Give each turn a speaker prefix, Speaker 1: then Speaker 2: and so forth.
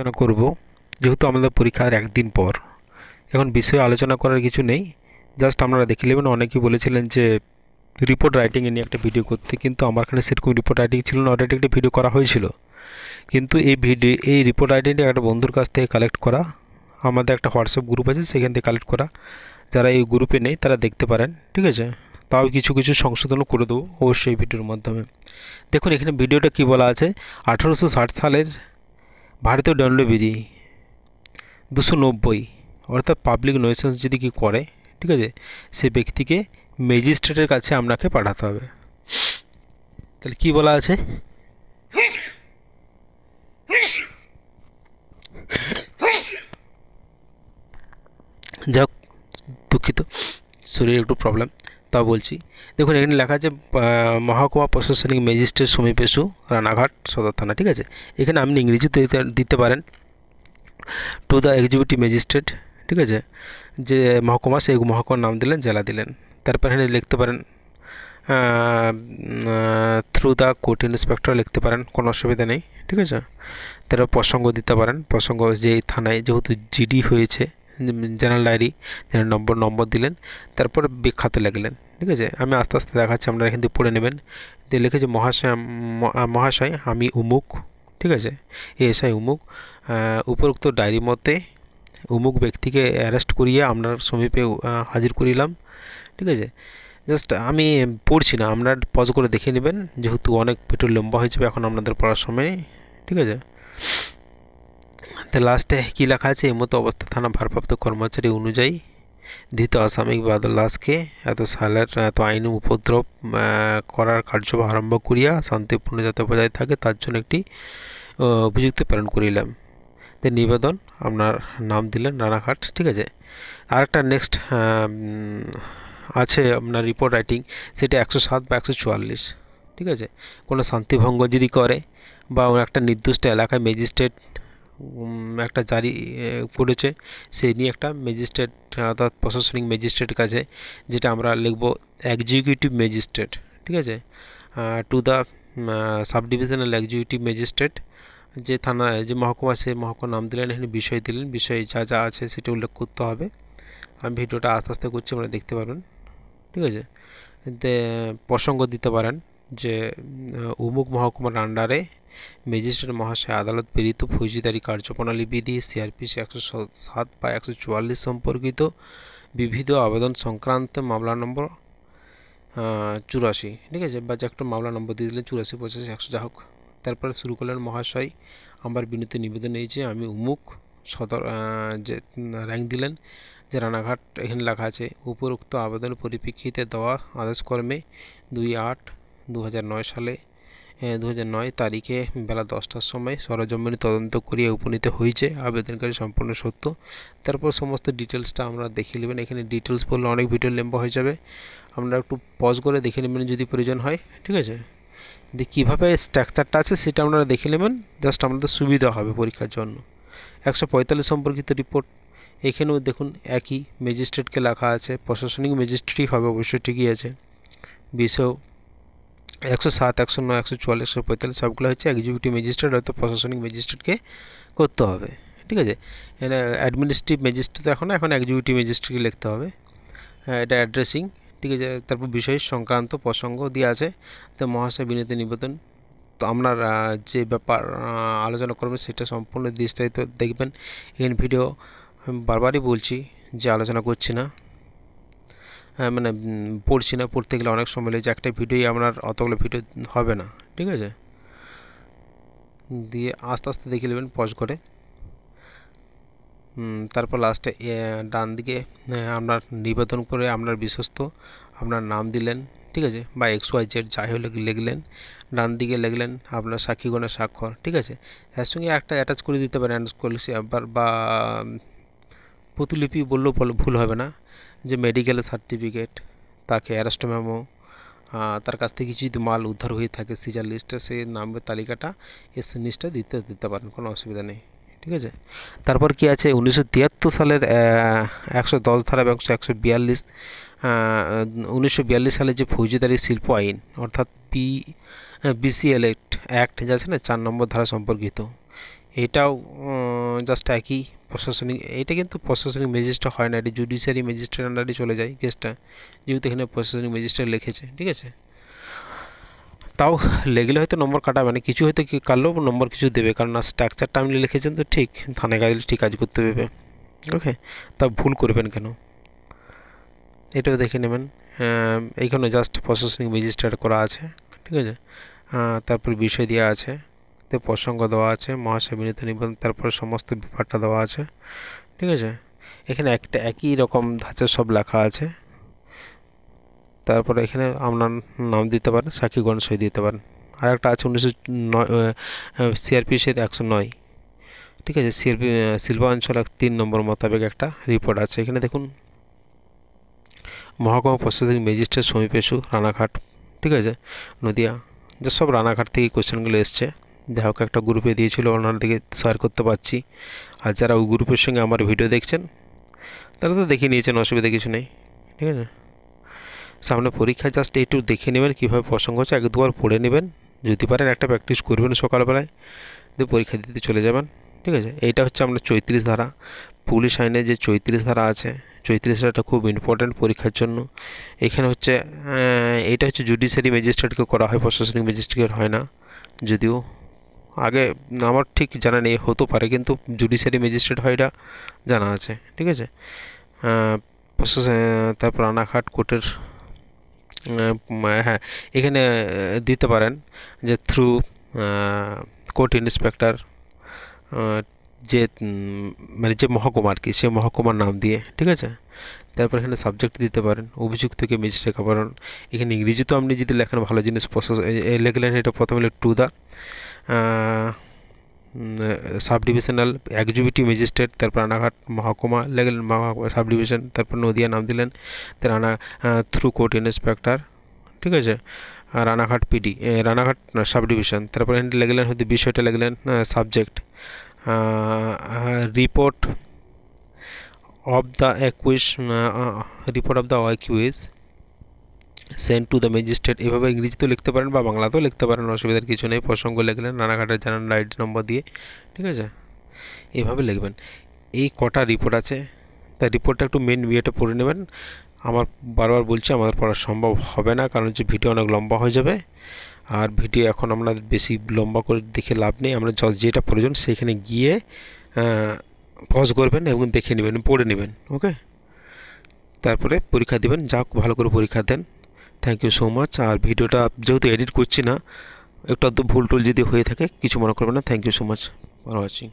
Speaker 1: আলোচনা করব যেহেতু আমাদের পরীক্ষার একদিন পর এখন বিষয়ে আলোচনা করার কিছু নেই জাস্ট আপনারা দেখে নেবেন অনেকেই বলেছিলেন যে রিপোর্ট রাইটিং নিয়ে একটা ভিডিও করতে কিন্তু আমার এখানে সেরকম রিপোর্ট রাইটিং ছিল না অলরেডি একটা ভিডিও করা হয়েছিল কিন্তু এই ভিডিও এই রিপোর্ট রাইটিংটি একটা বন্ধুর কাছ থেকে কালেক্ট করা আমাদের একটা হোয়াটসঅ্যাপ গ্রুপ আছে সেখান থেকে কালেক্ট করা যারা এই গ্রুপে নেই তারা দেখতে পারেন ঠিক আছে তাও কিছু কিছু সংশোধনও করে দেবো অবশ্যই ভিডিওর মাধ্যমে দেখুন এখানে ভিডিওটা কি বলা আছে আঠারোশো সালের ভারতীয় দণ্ডবিধি দুশো নব্বই অর্থাৎ পাবলিক নয়েসেন্স যদি কি করে ঠিক আছে সে ব্যক্তিকে ম্যাজিস্ট্রেটের কাছে আপনাকে পাঠাতে হবে তাহলে কি বলা আছে যাক দুঃখিত শরীরে একটু প্রবলেম তা বলছি দেখুন এখানে লেখা আছে মহাকুমা প্রশাসনিক ম্যাজিস্ট্রেট সমীপেশু রানাঘাট সদর থানা ঠিক আছে এখানে আপনি ইংরেজিতে দিতে পারেন টু দ্য এক্সিকিউটিভ ম্যাজিস্ট্রেট ঠিক আছে যে মহকুমা সেই মহকুমার নাম দিলেন জেলা দিলেন তারপর এখানে লিখতে পারেন থ্রু দ্য কোর্ট ইন্সপেক্টর লিখতে পারেন কোনো অসুবিধা নেই ঠিক আছে তারপর প্রসঙ্গ দিতে পারেন প্রসঙ্গ যে থানায় যেহেতু জিডি হয়েছে general diary general number number দিলেন তারপর বিখ্যাত লাগলেন ঠিক আছে আমি আস্তে আস্তে দেখাচ্ছি আপনারা কিন্তু পড়ে নেবেন দিয়ে লিখেছে মহাশয় মহাশয় আমি উমুক ঠিক আছে এসআই উমুক উপরোক্ত ডায়েরি মতে উমুক ব্যক্তিকে অ্যারেস্ট করিয়ে আপনার সমীপে হাজির করিলাম ঠিক আছে জাস্ট আমি পড়ছি না আপনার পজ করে দেখে নেবেন যেহেতু অনেক পেট্রোল লম্বা হয়ে যাবে এখন আপনাদের পড়ার সময় ঠিক আছে তো লাস্টে কী লেখা আছে এমতো অবস্থা থানা ভারপ্রাপ্ত কর্মচারী অনুযায়ী ধৃত আসামিক দাসকে এত সালের এত আইন উপদ্রব করার কার্য আরম্ভ করিয়া শান্তিপূর্ণ যাতে বজায় থাকে তার জন্য একটি অভিযুক্ত প্রেরণ করিলাম নিবেদন আপনার নাম দিলেন রানাঘাট ঠিক আছে আরেকটা নেক্সট আছে আপনার রিপোর্ট রাইটিং সেটা একশো সাত বা একশো চুয়াল্লিশ ঠিক আছে কোনো শান্তিভঙ্গ যদি করে বা একটা নির্দিষ্ট এলাকায় ম্যাজিস্ট্রেট একটা জারি করেছে সেই নিয়ে একটা ম্যাজিস্ট্রেট অর্থাৎ প্রশাসনিক ম্যাজিস্ট্রেট কাছে যেটা আমরা লিখব এক্সিকিউটিভ ম্যাজিস্ট্রেট ঠিক আছে to the sub divisional executive magistrate যে থানা যে মহকুমা সে মহকুমা নাম দিলেন এখানে বিষয় দিলেন বিষয়ে যা যা আছে সেটা উল্লেখ করতে হবে আমি ভিডিওটা আস্তে আস্তে করছি আপনারা দেখতে পারবেন ঠিক আছে প্রসঙ্গ দিতে পারেন যে উমুক মহকুমার আন্ডারে ম্যাজিস্ট্রেট মহাশয় আদালত প্রেরিত ফৌজিদারি কার্যপ্রণালী বিধি সিআরপিসি একশো সাত বা একশো চুয়াল্লিশ সম্পর্কিত বিবিধ আবেদন সংক্রান্ত মামলা নম্বর চুরাশি ঠিক আছে বা যে একটা মামলা নম্বর দিয়ে দিলেন চুরাশি পঁচাশি একশো যা হোক তারপরে শুরু করলেন মহাশয় আমার বিনীত নিবেদন এই যে আমি উমুক সদর যে র্যাঙ্ক দিলেন যে রানাঘাট এখানে লেখা আছে উপরোক্ত আবেদন পরিপ্রেক্ষিতে দেওয়া আদেশকর্মে দুই আট দু সালে হ্যাঁ, দু তারিখে বেলা দশটার সময় সরজমিনী তদন্ত করিয়ে উপনীত হয়েছে আবেদনকারী সম্পূর্ণ সত্য তারপর সমস্ত ডিটেলসটা আমরা দেখে নেবেন এখানে ডিটেলস বললে অনেক ভিডিও লেম্বা হয়ে যাবে আমরা একটু পজ করে দেখে নেবেন যদি প্রয়োজন হয় ঠিক আছে যে কীভাবে স্ট্রাকচারটা আছে সেটা আপনারা দেখে নেবেন জাস্ট আমাদের সুবিধা হবে পরীক্ষার জন্য একশো পঁয়তাল্লিশ সম্পর্কিত রিপোর্ট এখানেও দেখুন একই ম্যাজিস্ট্রেটকে লেখা আছে প্রশাসনিক ম্যাজিস্ট্রেটই হবে অবশ্যই ঠিকই আছে বিষয় একশো সাত একশো নয় একশো চুয়াল্লিশ একশো পঁয়তাল্লিশ সবগুলো হচ্ছে এক্সিকিউটিভ ম্যাজিস্ট্রেট হয়তো প্রশাসনিক ম্যাজিস্ট্রেটকে করতে হবে ঠিক আছে অ্যাডমিনিস্ট্রেটিভ ম্যাজিস্ট্রেট তো এখন এখন এক্সিকিউটিভ ম্যাজিস্ট্রেটকে লিখতে হবে হ্যাঁ এটা অ্যাড্রেসিং ঠিক আছে তারপর বিষয় সংক্রান্ত প্রসঙ্গ দিয়ে আছে তো মহাশয় বিনীত নিবেদন তো আপনার যে ব্যাপার আলোচনা করবেন সেটা সম্পূর্ণ বিস্তারিত দেখবেন এখানে ভিডিও বারবারই বলছি যে আলোচনা করছি না হ্যাঁ, মানে পড়ছি না পড়তে গেলে অনেক সময় লেগেছে একটা ভিডিওই আপনার অতগুলো ভিডিও হবে না ঠিক আছে দিয়ে আস্তে আস্তে দেখে নেবেন পজ করে তারপর লাস্টে ডান দিকে আপনার নিবেদন করে আপনার বিশ্বস্ত আপনার নাম দিলেন ঠিক আছে বা এক্স ওয়াই জেড যাই হলে লিখলেন ডান দিকে লিখলেন আপনার সাক্ষীগণের স্বাক্ষর ঠিক আছে এর সঙ্গে একটা অ্যাটাচ করে দিতে পারেন অ্যান্ড বা প্রতিলিপি বললেও ভুল হবে না যে মেডিকেলের সার্টিফিকেট তাকে অ্যারেস্ট মেমো তার কাছ থেকে কিছু যদি মাল উদ্ধার হয়ে থাকে সিজার লিস্টে সে নামের তালিকাটা এস লিস্টটা দিতে দিতে পারেন কোনো অসুবিধা নেই ঠিক আছে তারপর কি আছে উনিশশো সালের একশো দশ ধারা এবং একশো একশো বিয়াল্লিশ উনিশশো বিয়াল্লিশ সালে যে ফৌজিদারি শিল্প আইন অর্থাৎ পি বিসিএল অ্যাক্ট যা আছে না চার নম্বর ধারা সম্পর্কিত এটাও জাস্ট একই প্রশাসনিক এটা কিন্তু প্রশাসনিক ম্যাজিস্ট্রেট হয় না এটা জুডিশিয়ারি ম্যাজিস্ট্রেট আন্ডারে চলে যায় কেসটা যেহেতু এখানে প্রশাসনিক ম্যাজিস্ট্রেট লিখেছে ঠিক আছে তাও লেগলে হয়তো নম্বর কাটাবে না কিছু হয়তো কাটলেও নম্বর কিছু দেবে কারণ না স্ট্রাকচারটা আপনি লিখেছেন তো ঠিক থানায় কাজ ঠিক কাজ করতে পারবে ওকে তা ভুল করবেন কেন এটাও দেখে নেবেন এইখানে জাস্ট প্রশাসনিক ম্যাজিস্ট্রেট করা আছে ঠিক আছে তারপর বিষয় দেওয়া আছে তে প্রসঙ্গ দেওয়া আছে মহাশাবিনীত নিবন্ধ তারপরে সমস্ত ব্যাপারটা দেওয়া আছে ঠিক আছে এখানে একটা একই রকম ধাঁচে সব লেখা আছে তারপরে এখানে আপনার নাম দিতে পারেন সাক্ষীগণ সই দিতে পারেন আর একটা আছে উনিশশো নয় সিআরপিসের একশো নয় ঠিক আছে সিআরপি শিল্পাঞ্চল এক তিন নম্বর মোতাবেক একটা রিপোর্ট আছে এখানে দেখুন মহকুমা প্রশাসনিক ম্যাজিস্ট্রেট সমীপেশু রানাঘাট ঠিক আছে নদিয়া যে সব রানাঘাট থেকে কোয়েশনগুলো এসছে হোক একটা গ্রুপে দিয়েছিল দিকে শেয়ার করতে পারছি আর যারা ওই গ্রুপের সঙ্গে আমার ভিডিও দেখছেন তারা তো দেখে নিয়েছেন অসুবিধা কিছু নেই ঠিক আছে সামনে পরীক্ষা জাস্ট একটু দেখে নেবেন কীভাবে প্রসঙ্গ হচ্ছে এক দুবার পড়ে নেবেন যদি পারেন একটা প্র্যাকটিস করবেন সকালবেলায় দিয়ে পরীক্ষা দিতে চলে যাবেন ঠিক আছে এইটা হচ্ছে আমরা চৈত্রিশ ধারা পুলিশ আইনে যে চৈত্রিশ ধারা আছে চৈত্রিশ ধারাটা খুব ইম্পর্ট্যান্ট পরীক্ষার জন্য এখানে হচ্ছে এটা হচ্ছে জুডিশিয়ারি ম্যাজিস্ট্রেটকে করা হয় প্রশাসনিক ম্যাজিস্ট্রেট হয় না যদিও আগে আমার ঠিক জানা নেই হতে পারে কিন্তু জুডিশিয়ারি ম্যাজিস্ট্রেট হয় এটা জানা আছে ঠিক আছে তারপর রানাঘাট কোর্টের হ্যাঁ এখানে দিতে পারেন যে থ্রু কোর্ট ইন্সপেক্টর যে মানে যে মহকুমা আর কি সে মহকুমার নাম দিয়ে ঠিক আছে তারপর এখানে সাবজেক্ট দিতে পারেন অভিযুক্তকে মেজিস্ট্রেট কারণ এখানে ইংরেজি তো আপনি যদি লেখেন ভালো জিনিস প্রসেস লেখলেন এটা প্রথমে to the sub divisional executive magistrate তারপর রানাঘাট মহকুমা লেগেল সাব ডিভিশন তারপর নদিয়া নাম দিলেন রানা থ্রু কোর্ট ইন্সপেক্টর ঠিক আছে Ranaghat PD Ranaghat sub division তারপর লেগেলেন হয়তো বিষয়টা লেগলেন subject report of the accused report of the accused sent to the magistrate এভাবে ইংরেজিতেও লিখতে পারেন বা বাংলাতেও লিখতে পারেন অসুবিধার কিছু নেই প্রসঙ্গ লিখলেন নানাঘাটের জানান আইডি নম্বর দিয়ে ঠিক আছে এভাবে লিখবেন এই কটা রিপোর্ট আছে তাই রিপোর্টটা একটু মেন বিয়েটা পড়ে নেবেন আমার বারবার বলছি আমাদের পড়া সম্ভব হবে না কারণ হচ্ছে ভিডিও অনেক লম্বা হয়ে যাবে আর ভিডিও এখন আমরা বেশি লম্বা করে দেখে লাভ নেই আমরা যেটা প্রয়োজন সেখানে গিয়ে পজ করবেন এবং দেখে নেবেন পড়ে নেবেন ওকে তারপরে পরীক্ষা দিবেন যা ভালো করে পরীক্ষা দেন থ্যাংক ইউ সো মাচ আর ভিডিওটা যেহেতু এডিট করছি না একটু আধ ভুল টুল যদি হয়ে থাকে কিছু মনে করবে না thank you so much for watching